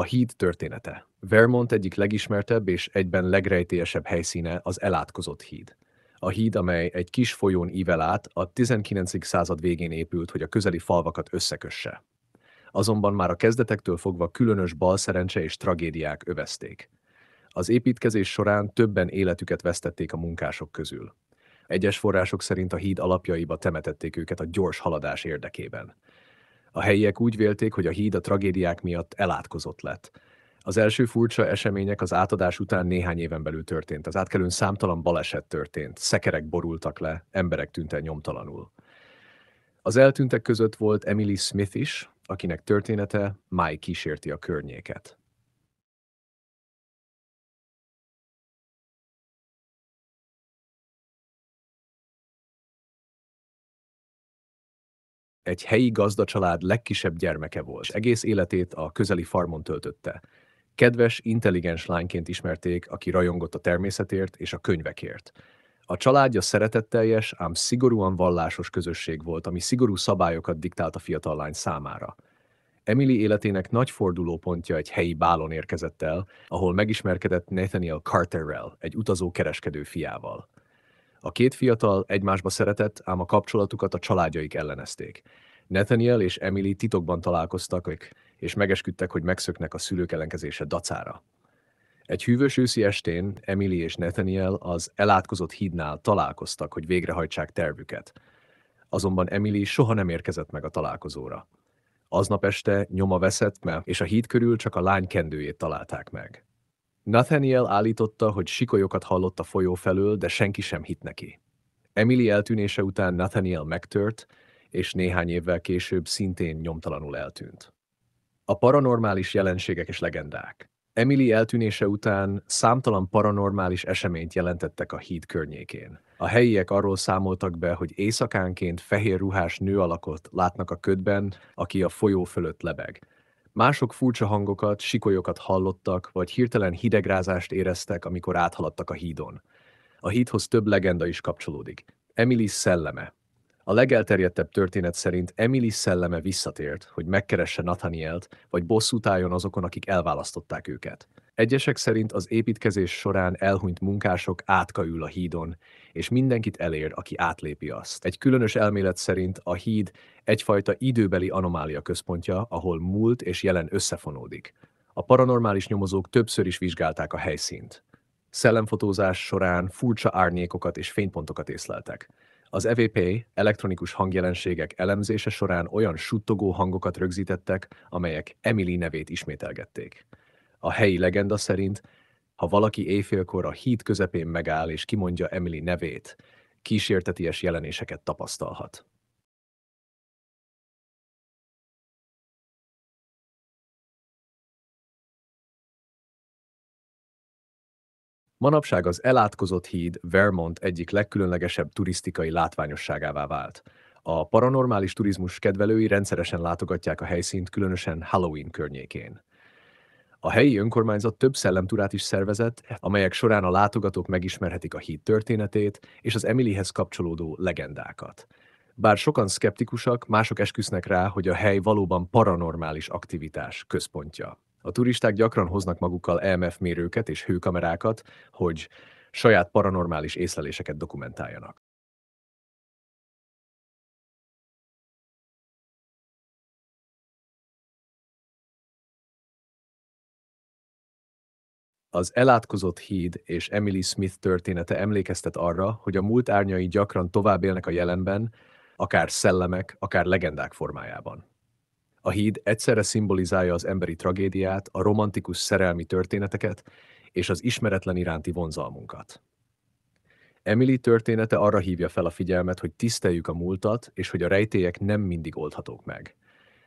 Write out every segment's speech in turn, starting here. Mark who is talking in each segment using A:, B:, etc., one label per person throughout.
A: A híd története Vermont egyik legismertebb és egyben legrejtélyesebb
B: helyszíne az elátkozott híd. A híd, amely egy kis folyón ível át, a 19. század végén épült, hogy a közeli falvakat összekösse. Azonban már a kezdetektől fogva különös balszerencse és tragédiák övezték. Az építkezés során többen életüket vesztették a munkások közül. Egyes források szerint a híd alapjaiba temetették őket a gyors haladás érdekében. A helyiek úgy vélték, hogy a híd a tragédiák miatt elátkozott lett. Az első furcsa események az átadás után néhány éven belül történt. Az átkelőn számtalan baleset történt, szekerek borultak le, emberek tűntek nyomtalanul.
C: Az eltűntek között volt Emily Smith is, akinek története máig kísérti a környéket.
A: egy helyi gazdacsalád legkisebb gyermeke volt, és egész életét a
B: közeli farmon töltötte. Kedves, intelligens lányként ismerték, aki rajongott a természetért és a könyvekért. A családja szeretetteljes, ám szigorúan vallásos közösség volt, ami szigorú szabályokat diktált a fiatal lány számára. Emily életének nagy fordulópontja egy helyi bálon érkezett el, ahol megismerkedett Nathaniel Carterrel, egy utazó kereskedő fiával. A két fiatal egymásba szeretett, ám a kapcsolatukat a családjaik ellenezték. Nathaniel és Emily titokban találkoztak, és megesküdtek, hogy megszöknek a szülők ellenkezése dacára. Egy hűvös őszi estén Emily és Nathaniel az elátkozott hídnál találkoztak, hogy végrehajtsák tervüket. Azonban Emily soha nem érkezett meg a találkozóra. Aznap este nyoma veszett, és a híd körül csak a lány kendőjét találták meg. Nathaniel állította, hogy sikolyokat hallott a folyó felől, de senki sem hitt neki. Emily eltűnése után Nathaniel megtört, és néhány évvel később szintén nyomtalanul eltűnt. A paranormális jelenségek és legendák. Emily eltűnése után számtalan paranormális eseményt jelentettek a híd környékén. A helyiek arról számoltak be, hogy éjszakánként fehér ruhás nő alakot látnak a ködben, aki a folyó fölött lebeg. Mások furcsa hangokat, sikolyokat hallottak, vagy hirtelen hidegrázást éreztek, amikor áthaladtak a hídon. A hídhoz több legenda is kapcsolódik. Emily szelleme, a legelterjedtebb történet szerint Emily szelleme visszatért, hogy megkeresse Nathanielt, vagy bosszút álljon azokon, akik elválasztották őket. Egyesek szerint az építkezés során elhunyt munkások átkaül a hídon, és mindenkit elér, aki átlépi azt. Egy különös elmélet szerint a híd egyfajta időbeli anomália központja, ahol múlt és jelen összefonódik. A paranormális nyomozók többször is vizsgálták a helyszínt. Szellemfotózás során furcsa árnyékokat és fénypontokat észleltek. Az EVP elektronikus hangjelenségek elemzése során olyan suttogó hangokat rögzítettek, amelyek Emily nevét ismételgették. A helyi legenda szerint, ha valaki éjfélkor a híd
C: közepén megáll és kimondja Emily nevét, kísérteties jelenéseket tapasztalhat. Manapság az elátkozott híd Vermont egyik legkülönlegesebb turisztikai látványosságává vált.
B: A paranormális turizmus kedvelői rendszeresen látogatják a helyszínt, különösen Halloween környékén. A helyi önkormányzat több szellemturát is szervezett, amelyek során a látogatók megismerhetik a híd történetét és az Emilyhez kapcsolódó legendákat. Bár sokan szkeptikusak, mások esküsznek rá, hogy a hely valóban paranormális aktivitás központja.
C: A turisták gyakran hoznak magukkal EMF mérőket és hőkamerákat, hogy saját paranormális észleléseket dokumentáljanak. Az elátkozott híd és Emily Smith története emlékeztet arra, hogy a múlt árnyai gyakran tovább élnek a jelenben, akár
B: szellemek, akár legendák formájában. A híd egyszerre szimbolizálja az emberi tragédiát, a romantikus szerelmi történeteket és az ismeretlen iránti vonzalmunkat. Emily története arra hívja fel a figyelmet, hogy tiszteljük a múltat, és hogy a rejtélyek nem mindig oldhatók meg.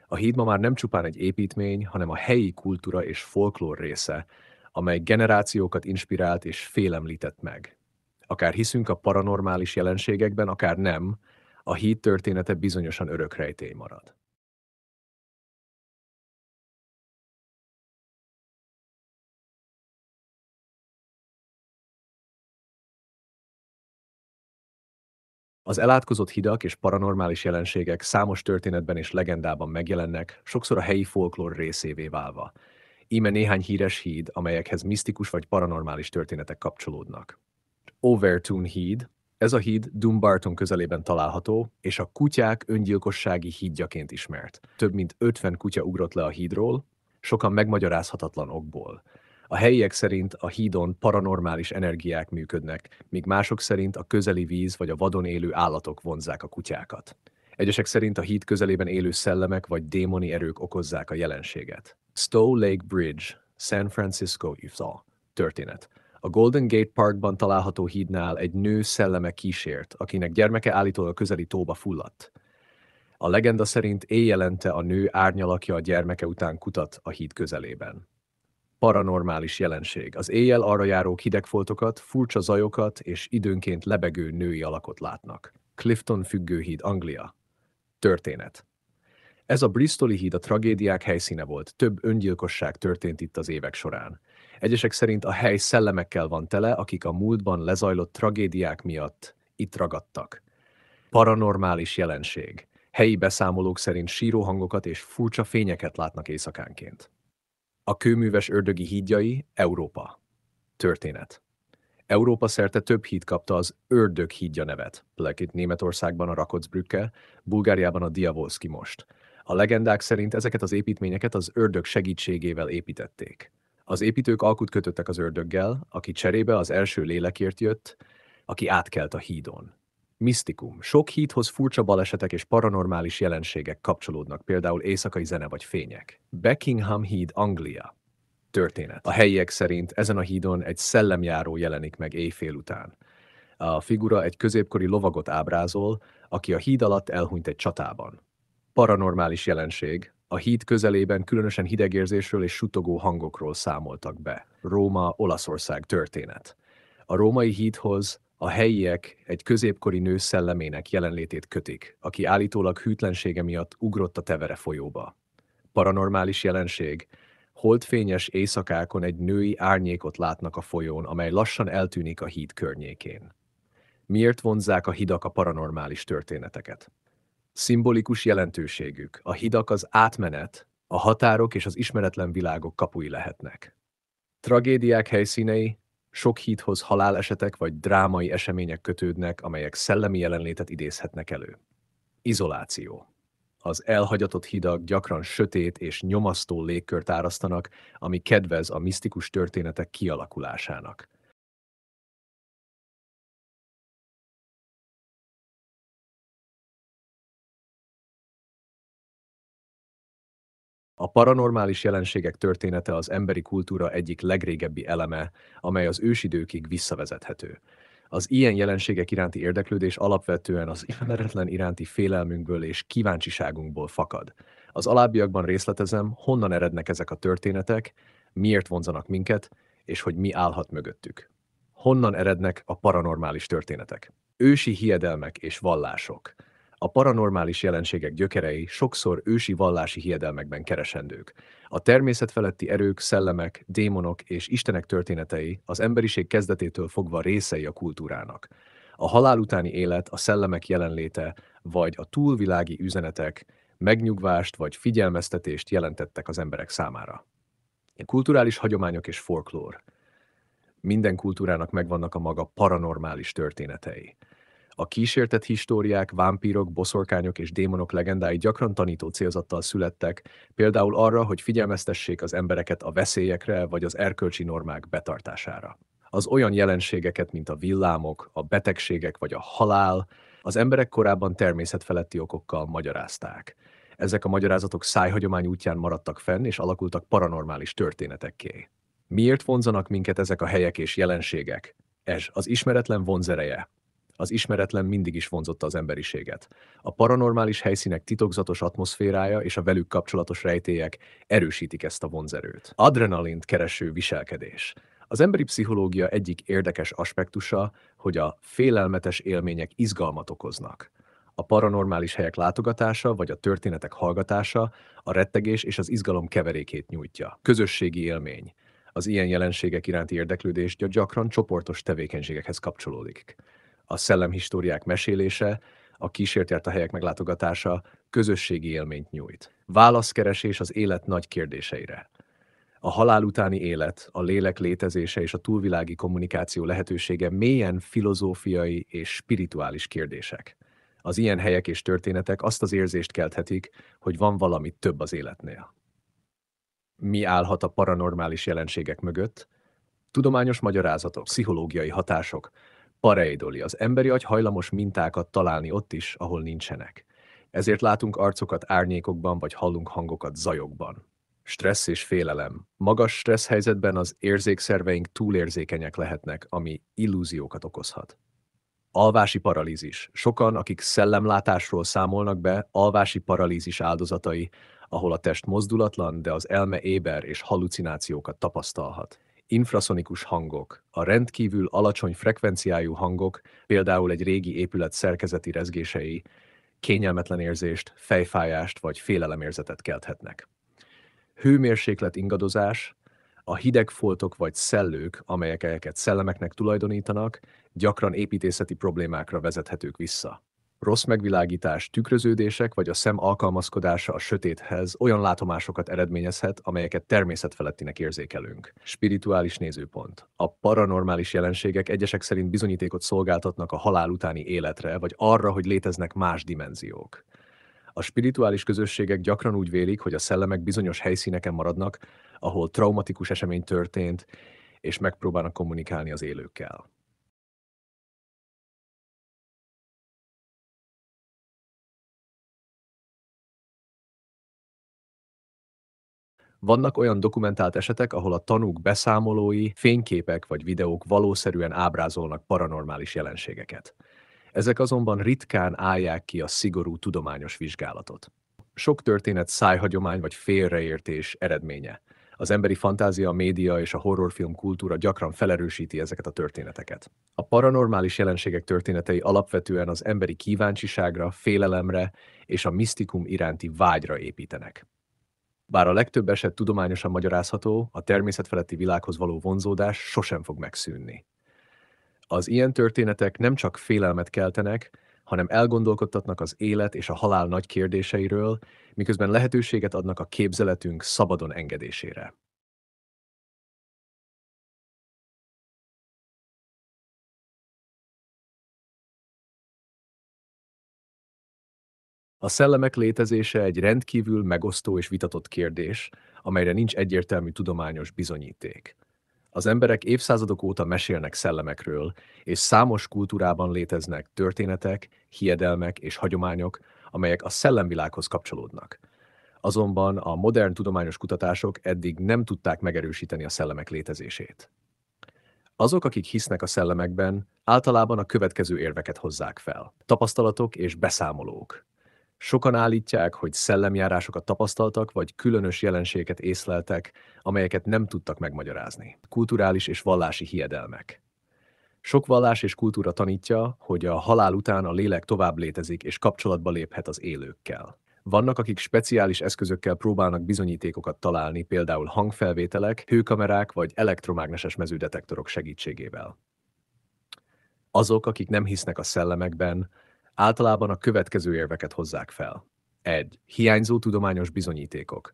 B: A híd ma már nem csupán egy építmény, hanem a helyi kultúra és folklór része, amely generációkat inspirált és félemlített
C: meg. Akár hiszünk a paranormális jelenségekben, akár nem, a híd története bizonyosan örök rejtély marad. Az elátkozott hidak és paranormális jelenségek számos történetben és legendában megjelennek, sokszor a helyi folklór részévé válva.
B: Íme néhány híres híd, amelyekhez misztikus vagy paranormális történetek kapcsolódnak. Overtoon híd, ez a híd Dumbarton közelében található, és a kutyák öngyilkossági hídjaként ismert. Több mint 50 kutya ugrott le a hídról, sokan megmagyarázhatatlan okból. A helyiek szerint a hídon paranormális energiák működnek, míg mások szerint a közeli víz vagy a vadon élő állatok vonzák a kutyákat. Egyesek szerint a híd közelében élő szellemek vagy démoni erők okozzák a jelenséget. Stowe Lake Bridge, San Francisco, Utah. Történet. A Golden Gate Parkban található hídnál egy nő szelleme kísért, akinek gyermeke állítólag a közeli tóba fulladt. A legenda szerint éjjelente a nő árnyalakja a gyermeke után kutat a híd közelében paranormális jelenség. Az éjjel arra járók hidegfoltokat, furcsa zajokat és időnként lebegő női alakot látnak. Clifton függőhíd, Anglia. Történet. Ez a Bristoli híd a tragédiák helyszíne volt, több öngyilkosság történt itt az évek során. Egyesek szerint a hely szellemekkel van tele, akik a múltban lezajlott tragédiák miatt itt ragadtak. Paranormális jelenség. Helyi beszámolók szerint síró hangokat és furcsa fényeket látnak éjszakánként. A kőműves ördögi hídjai Európa. Történet. Európa szerte több híd kapta az ördög hídja nevet, Plekit Németországban a Rakocbrücke, Bulgáriában a Diavolski most. A legendák szerint ezeket az építményeket az ördög segítségével építették. Az építők alkut kötöttek az ördöggel, aki cserébe az első lélekért jött, aki átkelt a hídon. Misztikum. Sok híthoz furcsa balesetek és paranormális jelenségek kapcsolódnak, például éjszakai zene vagy fények. Beckingham híd, Anglia. Történet. A helyiek szerint ezen a hídon egy szellemjáró jelenik meg éjfél után. A figura egy középkori lovagot ábrázol, aki a híd alatt elhunyt egy csatában. Paranormális jelenség, a híd közelében különösen hidegérzésről és sutogó hangokról számoltak be. Róma, Olaszország történet. A római hídhoz a helyiek egy középkori nő szellemének jelenlétét kötik, aki állítólag hűtlensége miatt ugrott a Tevere folyóba. Paranormális jelenség, holdfényes éjszakákon egy női árnyékot látnak a folyón, amely lassan eltűnik a híd környékén. Miért vonzzák a hidak a paranormális történeteket? Szimbolikus jelentőségük. A hidak az átmenet, a határok és az ismeretlen világok kapui lehetnek. Tragédiák helyszínei, sok híthoz halálesetek vagy drámai események kötődnek, amelyek szellemi jelenlétet idézhetnek elő. Izoláció. Az elhagyatott hidak gyakran sötét és nyomasztó légkört
A: árasztanak, ami kedvez a misztikus történetek kialakulásának.
C: A paranormális jelenségek története az emberi kultúra egyik legrégebbi eleme, amely az ősidőkig visszavezethető.
B: Az ilyen jelenségek iránti érdeklődés alapvetően az ismeretlen iránti félelmünkből és kíváncsiságunkból fakad. Az alábbiakban részletezem, honnan erednek ezek a történetek, miért vonzanak minket, és hogy mi állhat mögöttük. Honnan erednek a paranormális történetek? Ősi hiedelmek és vallások. A paranormális jelenségek gyökerei sokszor ősi vallási hiedelmekben keresendők. A természet feletti erők, szellemek, démonok és istenek történetei az emberiség kezdetétől fogva részei a kultúrának. A halál utáni élet, a szellemek jelenléte, vagy a túlvilági üzenetek megnyugvást vagy figyelmeztetést jelentettek az emberek számára. Kulturális hagyományok és folklór. Minden kultúrának megvannak a maga paranormális történetei. A kísértett históriák, vámpírok, boszorkányok és démonok legendái gyakran tanító célzattal születtek, például arra, hogy figyelmeztessék az embereket a veszélyekre vagy az erkölcsi normák betartására. Az olyan jelenségeket, mint a villámok, a betegségek vagy a halál, az emberek korábban természetfeletti okokkal magyarázták. Ezek a magyarázatok szájhagyomány útján maradtak fenn és alakultak paranormális történetekké. Miért vonzanak minket ezek a helyek és jelenségek? Ez az ismeretlen vonzereje, az ismeretlen mindig is vonzotta az emberiséget. A paranormális helyszínek titokzatos atmoszférája és a velük kapcsolatos rejtélyek erősítik ezt a vonzerőt. Adrenalint kereső viselkedés. Az emberi pszichológia egyik érdekes aspektusa, hogy a félelmetes élmények izgalmat okoznak. A paranormális helyek látogatása vagy a történetek hallgatása a rettegés és az izgalom keverékét nyújtja. Közösségi élmény. Az ilyen jelenségek iránti érdeklődés gyakran csoportos tevékenységekhez kapcsolódik a szellemhistóriák mesélése, a kísértelt a helyek meglátogatása közösségi élményt nyújt. Válaszkeresés az élet nagy kérdéseire. A halál utáni élet, a lélek létezése és a túlvilági kommunikáció lehetősége mélyen filozófiai és spirituális kérdések. Az ilyen helyek és történetek azt az érzést kelthetik, hogy van valami több az életnél. Mi állhat a paranormális jelenségek mögött? Tudományos magyarázatok, pszichológiai hatások, Pareidoli, az emberi agy hajlamos mintákat találni ott is, ahol nincsenek. Ezért látunk arcokat árnyékokban, vagy hallunk hangokat zajokban. Stressz és félelem. Magas stressz helyzetben az érzékszerveink túlérzékenyek lehetnek, ami illúziókat okozhat. Alvási paralízis. Sokan, akik szellemlátásról számolnak be, alvási paralízis áldozatai, ahol a test mozdulatlan, de az elme éber és hallucinációkat tapasztalhat infraszonikus hangok, a rendkívül alacsony frekvenciájú hangok, például egy régi épület szerkezeti rezgései, kényelmetlen érzést, fejfájást vagy félelemérzetet kelthetnek. Hőmérséklet ingadozás, a hideg foltok vagy szellők, amelyeket szellemeknek tulajdonítanak, gyakran építészeti problémákra vezethetők vissza rossz megvilágítás, tükröződések vagy a szem alkalmazkodása a sötéthez olyan látomásokat eredményezhet, amelyeket természetfelettinek érzékelünk. Spirituális nézőpont. A paranormális jelenségek egyesek szerint bizonyítékot szolgáltatnak a halál utáni életre, vagy arra, hogy léteznek más dimenziók. A spirituális közösségek gyakran úgy vélik, hogy a szellemek bizonyos helyszíneken maradnak,
A: ahol traumatikus esemény történt, és megpróbálnak kommunikálni az élőkkel.
C: Vannak olyan dokumentált esetek, ahol a tanúk beszámolói, fényképek vagy videók valószerűen ábrázolnak
B: paranormális jelenségeket. Ezek azonban ritkán állják ki a szigorú tudományos vizsgálatot. Sok történet szájhagyomány vagy félreértés eredménye. Az emberi fantázia, a média és a horrorfilm kultúra gyakran felerősíti ezeket a történeteket. A paranormális jelenségek történetei alapvetően az emberi kíváncsiságra, félelemre és a misztikum iránti vágyra építenek. Bár a legtöbb eset tudományosan magyarázható, a természet feletti világhoz való vonzódás sosem fog megszűnni. Az ilyen történetek nem csak félelmet keltenek, hanem elgondolkodtatnak az élet és a halál
C: nagy kérdéseiről, miközben lehetőséget adnak a képzeletünk szabadon engedésére. A szellemek létezése egy rendkívül megosztó és vitatott kérdés, amelyre nincs egyértelmű
B: tudományos bizonyíték. Az emberek évszázadok óta mesélnek szellemekről, és számos kultúrában léteznek történetek, hiedelmek és hagyományok, amelyek a szellemvilághoz kapcsolódnak. Azonban a modern tudományos kutatások eddig nem tudták megerősíteni a szellemek létezését. Azok, akik hisznek a szellemekben, általában a következő érveket hozzák fel. Tapasztalatok és beszámolók, Sokan állítják, hogy szellemjárásokat tapasztaltak, vagy különös jelenségeket észleltek, amelyeket nem tudtak megmagyarázni. Kulturális és vallási hiedelmek. Sok vallás és kultúra tanítja, hogy a halál után a lélek tovább létezik és kapcsolatba léphet az élőkkel. Vannak, akik speciális eszközökkel próbálnak bizonyítékokat találni, például hangfelvételek, hőkamerák vagy elektromágneses meződetektorok segítségével. Azok, akik nem hisznek a szellemekben, általában a következő érveket hozzák fel. 1. Hiányzó tudományos bizonyítékok.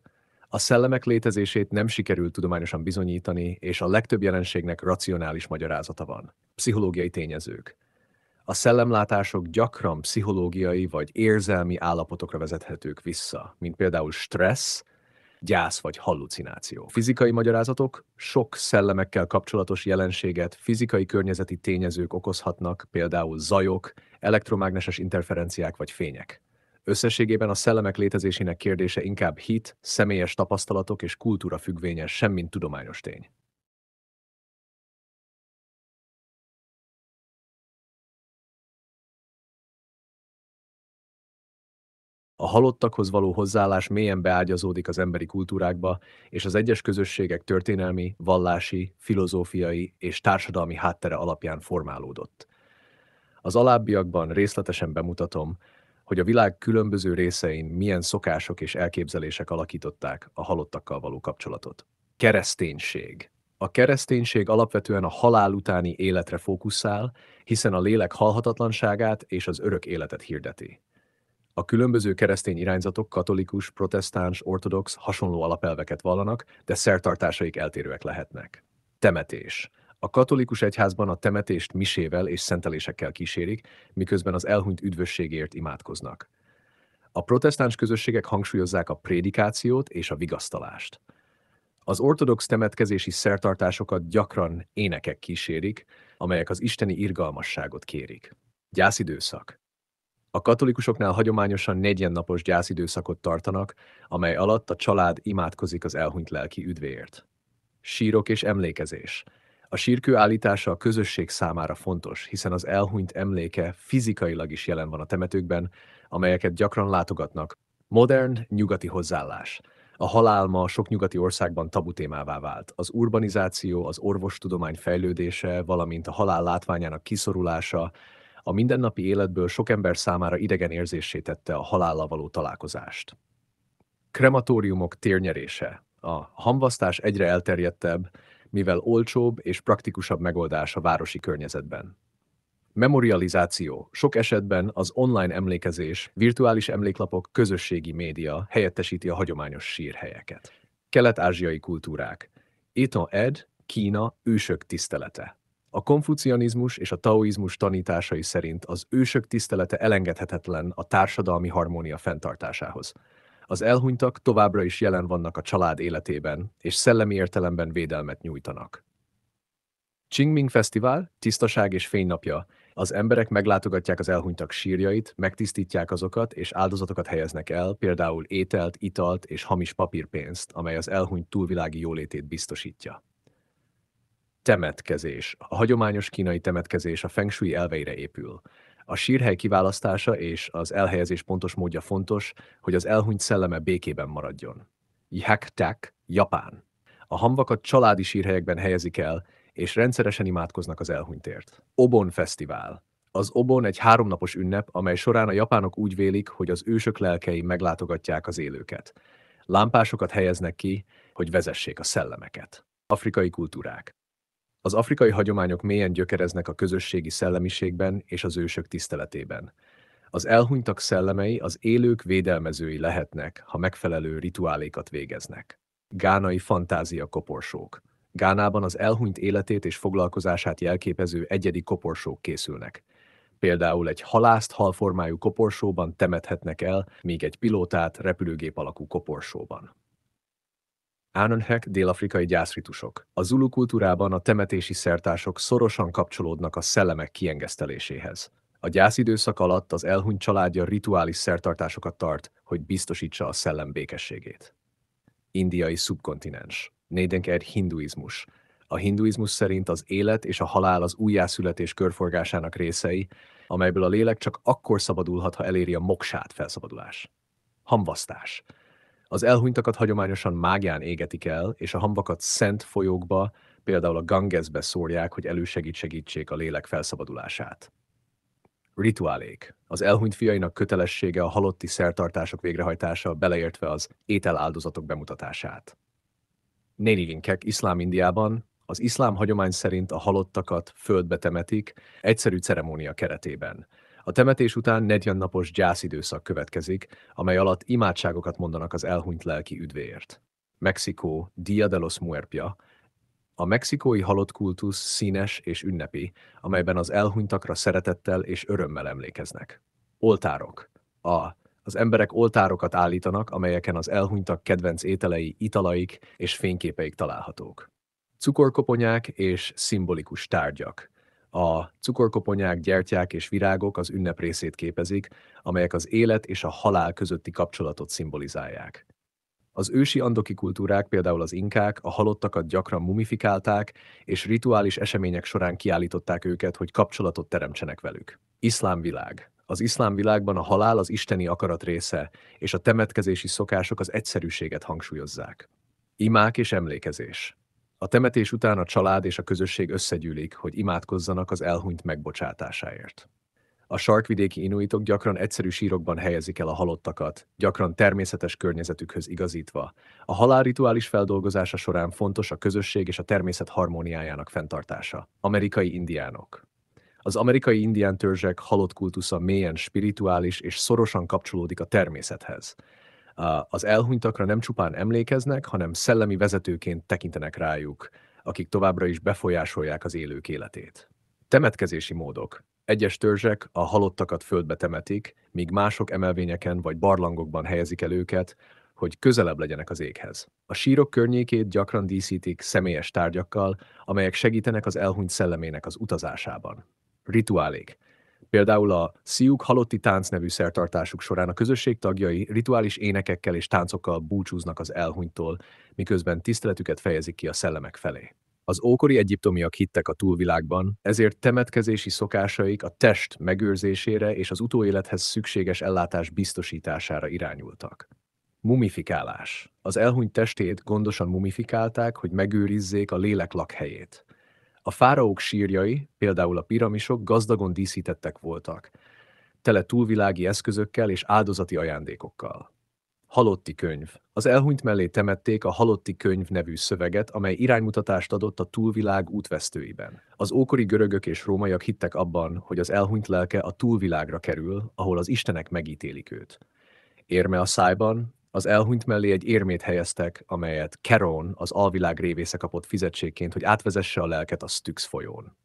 B: A szellemek létezését nem sikerült tudományosan bizonyítani, és a legtöbb jelenségnek racionális magyarázata van. Pszichológiai tényezők. A szellemlátások gyakran pszichológiai vagy érzelmi állapotokra vezethetők vissza, mint például stressz, gyász vagy hallucináció. Fizikai magyarázatok sok szellemekkel kapcsolatos jelenséget fizikai környezeti tényezők okozhatnak, például zajok, elektromágneses interferenciák vagy fények.
C: Összességében a szellemek létezésének kérdése inkább hit, személyes tapasztalatok és kultúra függvénye, semmint tudományos tény. A halottakhoz való hozzáállás mélyen beágyazódik az emberi kultúrákba, és az egyes
B: közösségek történelmi, vallási, filozófiai és társadalmi háttere alapján formálódott. Az alábbiakban részletesen bemutatom, hogy a világ különböző részein milyen szokások és elképzelések alakították a halottakkal való kapcsolatot. Kereszténység a kereszténység alapvetően a halál utáni életre fókuszál, hiszen a lélek halhatatlanságát és az örök életet hirdeti. A különböző keresztény irányzatok katolikus, protestáns, ortodox hasonló alapelveket vallanak, de szertartásaik eltérőek lehetnek. Temetés. A katolikus egyházban a temetést misével és szentelésekkel kísérik, miközben az elhunyt üdvösségért imádkoznak. A protestáns közösségek hangsúlyozzák a prédikációt és a vigasztalást. Az ortodox temetkezési szertartásokat gyakran énekek kísérik, amelyek az isteni irgalmasságot kérik. Gyászidőszak. A katolikusoknál hagyományosan négyen napos gyászidőszakot tartanak, amely alatt a család imádkozik az elhunyt lelki üdvéért. Sírok és emlékezés. A sírkő állítása a közösség számára fontos, hiszen az elhunyt emléke fizikailag is jelen van a temetőkben, amelyeket gyakran látogatnak. Modern, nyugati hozzáállás. A halál ma sok nyugati országban tabu témává vált. Az urbanizáció, az orvostudomány fejlődése, valamint a halál látványának kiszorulása, a mindennapi életből sok ember számára idegen érzésé tette a halállal való találkozást. Krematóriumok térnyerése. A hamvasztás egyre elterjedtebb, mivel olcsóbb és praktikusabb megoldás a városi környezetben. Memorializáció. Sok esetben az online emlékezés, virtuális emléklapok, közösségi média helyettesíti a hagyományos sírhelyeket. Kelet-ázsiai kultúrák. Éton Ed, Kína ősök tisztelete. A konfucianizmus és a taoizmus tanításai szerint az ősök tisztelete elengedhetetlen a társadalmi harmónia fenntartásához. Az elhunytak továbbra is jelen vannak a család életében, és szellemi értelemben védelmet nyújtanak. Qingming Fesztivál, tisztaság és fénynapja. Az emberek meglátogatják az elhunytak sírjait, megtisztítják azokat, és áldozatokat helyeznek el, például ételt, italt és hamis papírpénzt, amely az elhunyt túlvilági jólétét biztosítja temetkezés, a hagyományos kínai temetkezés a feng shui elveire épül. A sírhely kiválasztása és az elhelyezés pontos módja fontos, hogy az elhunyt szelleme békében maradjon. jhak Japán. A hamvakat családi sírhelyekben helyezik el, és rendszeresen imádkoznak az elhunytért. Obon Fesztivál. Az Obon egy háromnapos ünnep, amely során a japánok úgy vélik, hogy az ősök lelkei meglátogatják az élőket. Lámpásokat helyeznek ki, hogy vezessék a szellemeket. Afrikai kultúrák. Az afrikai hagyományok mélyen gyökereznek a közösségi szellemiségben és az ősök tiszteletében. Az elhunytak szellemei az élők védelmezői lehetnek, ha megfelelő rituálékat végeznek. Gánai fantázia koporsók. Gánában az elhunyt életét és foglalkozását jelképező egyedi koporsók készülnek. Például egy halászt halformájú koporsóban temethetnek el, míg egy pilótát repülőgép alakú koporsóban. Ánönhek délafrikai gyászritusok. A zulu kultúrában a temetési szertások szorosan kapcsolódnak a szellemek kiengeszteléséhez. A gyászidőszak alatt az elhunyt családja rituális szertartásokat tart, hogy biztosítsa a szellem békességét. Indiai szubkontinens. Nédenker hinduizmus. A hinduizmus szerint az élet és a halál az újjászületés körforgásának részei, amelyből a lélek csak akkor szabadulhat, ha eléri a moksát felszabadulás. Hamvasztás az elhunytakat hagyományosan mágián égetik el, és a hamvakat szent folyókba, például a Gangesbe szórják, hogy elősegítsék a lélek felszabadulását. Rituálék. Az elhunyt fiainak kötelessége a halotti szertartások végrehajtása, beleértve az ételáldozatok bemutatását. Nénivinkek iszlám Indiában az iszlám hagyomány szerint a halottakat földbe temetik, egyszerű ceremónia keretében. A temetés után 40 napos gyász időszak következik, amely alatt imádságokat mondanak az elhunyt lelki üdvéért. Mexikó, Dia de los Muerpia, a mexikói halott kultusz színes és ünnepi, amelyben az elhunytakra szeretettel és örömmel emlékeznek. Oltárok. A. Az emberek oltárokat állítanak, amelyeken az elhunytak kedvenc ételei, italaik és fényképeik találhatók. Cukorkoponyák és szimbolikus tárgyak. A cukorkoponyák, gyertyák és virágok az ünnep részét képezik, amelyek az élet és a halál közötti kapcsolatot szimbolizálják. Az ősi andoki kultúrák, például az inkák, a halottakat gyakran mumifikálták, és rituális események során kiállították őket, hogy kapcsolatot teremtsenek velük. Iszlám világ. Az iszlám világban a halál az isteni akarat része, és a temetkezési szokások az egyszerűséget hangsúlyozzák. Imák és emlékezés. A temetés után a család és a közösség összegyűlik, hogy imádkozzanak az elhunyt megbocsátásáért. A sarkvidéki inuitok gyakran egyszerű sírokban helyezik el a halottakat, gyakran természetes környezetükhöz igazítva. A halálrituális feldolgozása során fontos a közösség és a természet harmóniájának fenntartása. Amerikai indiánok Az amerikai indián törzsek halott kultusza mélyen spirituális és szorosan kapcsolódik a természethez az elhunytakra nem csupán emlékeznek, hanem szellemi vezetőként tekintenek rájuk, akik továbbra is befolyásolják az élők életét. Temetkezési módok. Egyes törzsek a halottakat földbe temetik, míg mások emelvényeken vagy barlangokban helyezik el őket, hogy közelebb legyenek az éghez. A sírok környékét gyakran díszítik személyes tárgyakkal, amelyek segítenek az elhunyt szellemének az utazásában. Rituálék. Például a Sziuk Halotti Tánc nevű szertartásuk során a közösség tagjai rituális énekekkel és táncokkal búcsúznak az elhunytól, miközben tiszteletüket fejezik ki a szellemek felé. Az ókori egyiptomiak hittek a túlvilágban, ezért temetkezési szokásaik a test megőrzésére és az utóélethez szükséges ellátás biztosítására irányultak. Mumifikálás. Az elhunyt testét gondosan mumifikálták, hogy megőrizzék a lélek lakhelyét. A fáraók sírjai, például a piramisok gazdagon díszítettek voltak, tele túlvilági eszközökkel és áldozati ajándékokkal. Halotti könyv. Az elhunyt mellé temették a Halotti könyv nevű szöveget, amely iránymutatást adott a túlvilág útvesztőiben. Az ókori görögök és rómaiak hittek abban, hogy az elhunyt lelke a túlvilágra kerül, ahol az istenek megítélik őt. Érme a szájban, az elhunyt mellé egy érmét helyeztek, amelyet Keron, az alvilág révésze kapott fizetségként, hogy átvezesse a lelket a Styx folyón.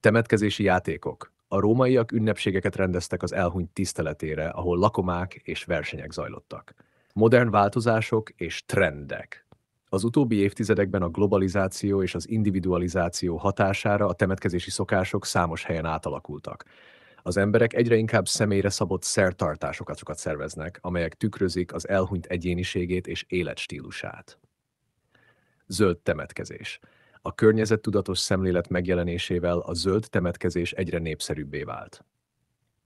B: Temetkezési játékok. A rómaiak ünnepségeket rendeztek az elhunyt tiszteletére, ahol lakomák és versenyek zajlottak. Modern változások és trendek. Az utóbbi évtizedekben a globalizáció és az individualizáció hatására a temetkezési szokások számos helyen átalakultak az emberek egyre inkább személyre szabott szertartásokat szerveznek, amelyek tükrözik az elhunyt egyéniségét és életstílusát. Zöld temetkezés. A környezettudatos szemlélet megjelenésével a zöld temetkezés egyre népszerűbbé vált.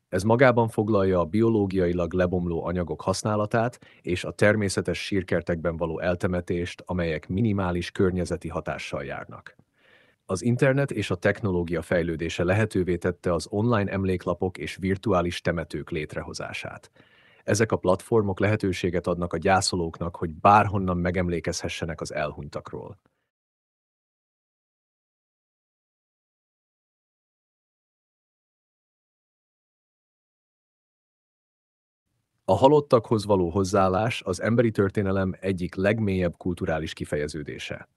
B: Ez magában foglalja a biológiailag lebomló anyagok használatát és a természetes sírkertekben való eltemetést, amelyek minimális környezeti hatással járnak. Az internet és a technológia fejlődése lehetővé tette az online emléklapok és virtuális temetők létrehozását.
C: Ezek a platformok lehetőséget adnak a gyászolóknak, hogy bárhonnan megemlékezhessenek az elhunytakról. A halottakhoz való hozzáállás az emberi történelem egyik legmélyebb kulturális kifejeződése.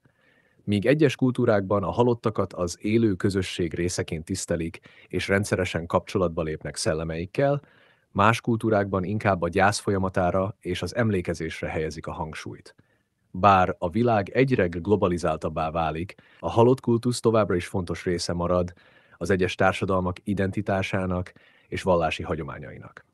B: Míg egyes kultúrákban a halottakat az élő közösség részeként tisztelik és rendszeresen kapcsolatba lépnek szellemeikkel, más kultúrákban inkább a gyász folyamatára és az emlékezésre helyezik a hangsúlyt. Bár a világ egyre globalizáltabbá válik, a halott kultusz továbbra is fontos része marad az egyes társadalmak identitásának és vallási hagyományainak.